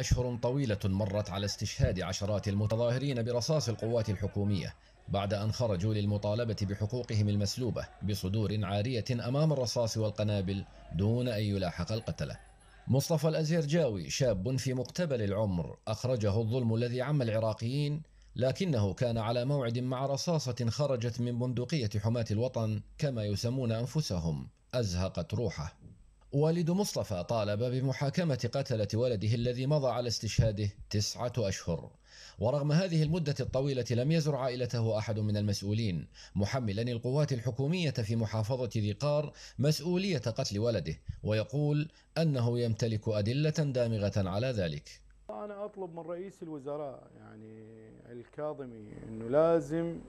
أشهر طويلة مرت على استشهاد عشرات المتظاهرين برصاص القوات الحكومية بعد أن خرجوا للمطالبة بحقوقهم المسلوبة بصدور عارية أمام الرصاص والقنابل دون أن يلاحق القتلة مصطفى الأزيرجاوي شاب في مقتبل العمر أخرجه الظلم الذي عم العراقيين لكنه كان على موعد مع رصاصة خرجت من بندقية حماة الوطن كما يسمون أنفسهم أزهقت روحه والد مصطفى طالب بمحاكمة قتلة ولده الذي مضى على استشهاده تسعة أشهر ورغم هذه المدة الطويلة لم يزر عائلته أحد من المسؤولين محملا القوات الحكومية في محافظة ذي قار مسؤولية قتل ولده ويقول أنه يمتلك أدلة دامغة على ذلك أنا أطلب من رئيس الوزراء يعني الكاظمي أنه لازم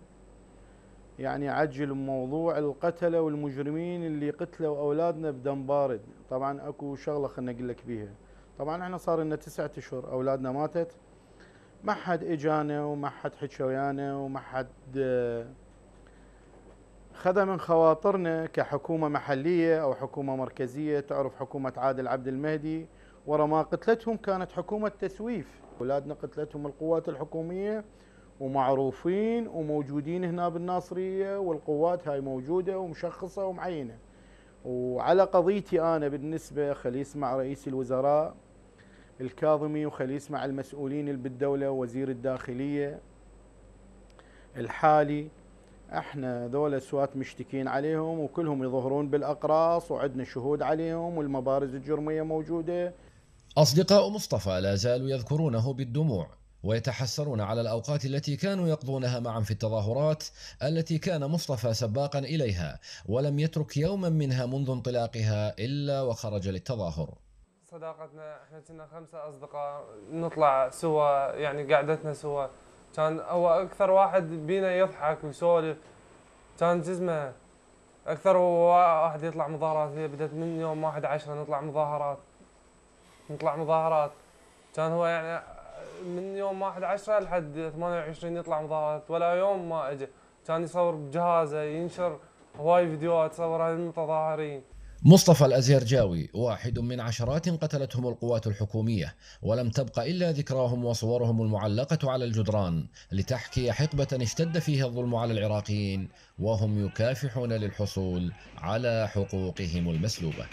يعني عجل موضوع القتله والمجرمين اللي قتلوا اولادنا بدم بارد طبعا اكو شغله خلنا اقول لك بيها طبعا احنا صار لنا تسعة اشهر اولادنا ماتت ما حد اجانا وما حد حكى ويانا وما حد آه، خذ من خواطرنا كحكومه محليه او حكومه مركزيه تعرف حكومه عادل عبد المهدي ورا ما قتلتهم كانت حكومه تسويف اولادنا قتلتهم القوات الحكوميه ومعروفين وموجودين هنا بالناصرية والقوات هاي موجودة ومشخصة ومعينة وعلى قضيتي أنا بالنسبة خلي اسمع رئيس الوزراء الكاظمي وخلي اسمع المسؤولين اللي بالدولة وزير الداخلية الحالي احنا ذولا سوات مشتكين عليهم وكلهم يظهرون بالاقراص وعندنا شهود عليهم والمبارز الجرميه موجوده اصدقاء مصطفى لا زالوا يذكرونه بالدموع ويتحسرون على الأوقات التي كانوا يقضونها معا في التظاهرات التي كان مصطفى سباقا إليها ولم يترك يوما منها منذ انطلاقها إلا وخرج للتظاهر صداقتنا احنا كنا خمسة أصدقاء نطلع سوا يعني قعدتنا سوا كان هو أكثر واحد بينا يضحك ويسولف كان جزمه أكثر واحد يطلع مظاهرات هي بدأت من يوم واحد عشرة نطلع مظاهرات نطلع مظاهرات كان هو يعني من يوم 1 10 لحد 28 يطلع مظاهرات ولا يوم ما اجى كان يصور بجهازه ينشر هواي فيديوهات صورها للمتظاهرين مصطفى الأزيرجاوي واحد من عشرات قتلتهم القوات الحكومية ولم تبقى إلا ذكراهم وصورهم المعلقة على الجدران لتحكي حقبة اشتد فيها الظلم على العراقيين وهم يكافحون للحصول على حقوقهم المسلوبة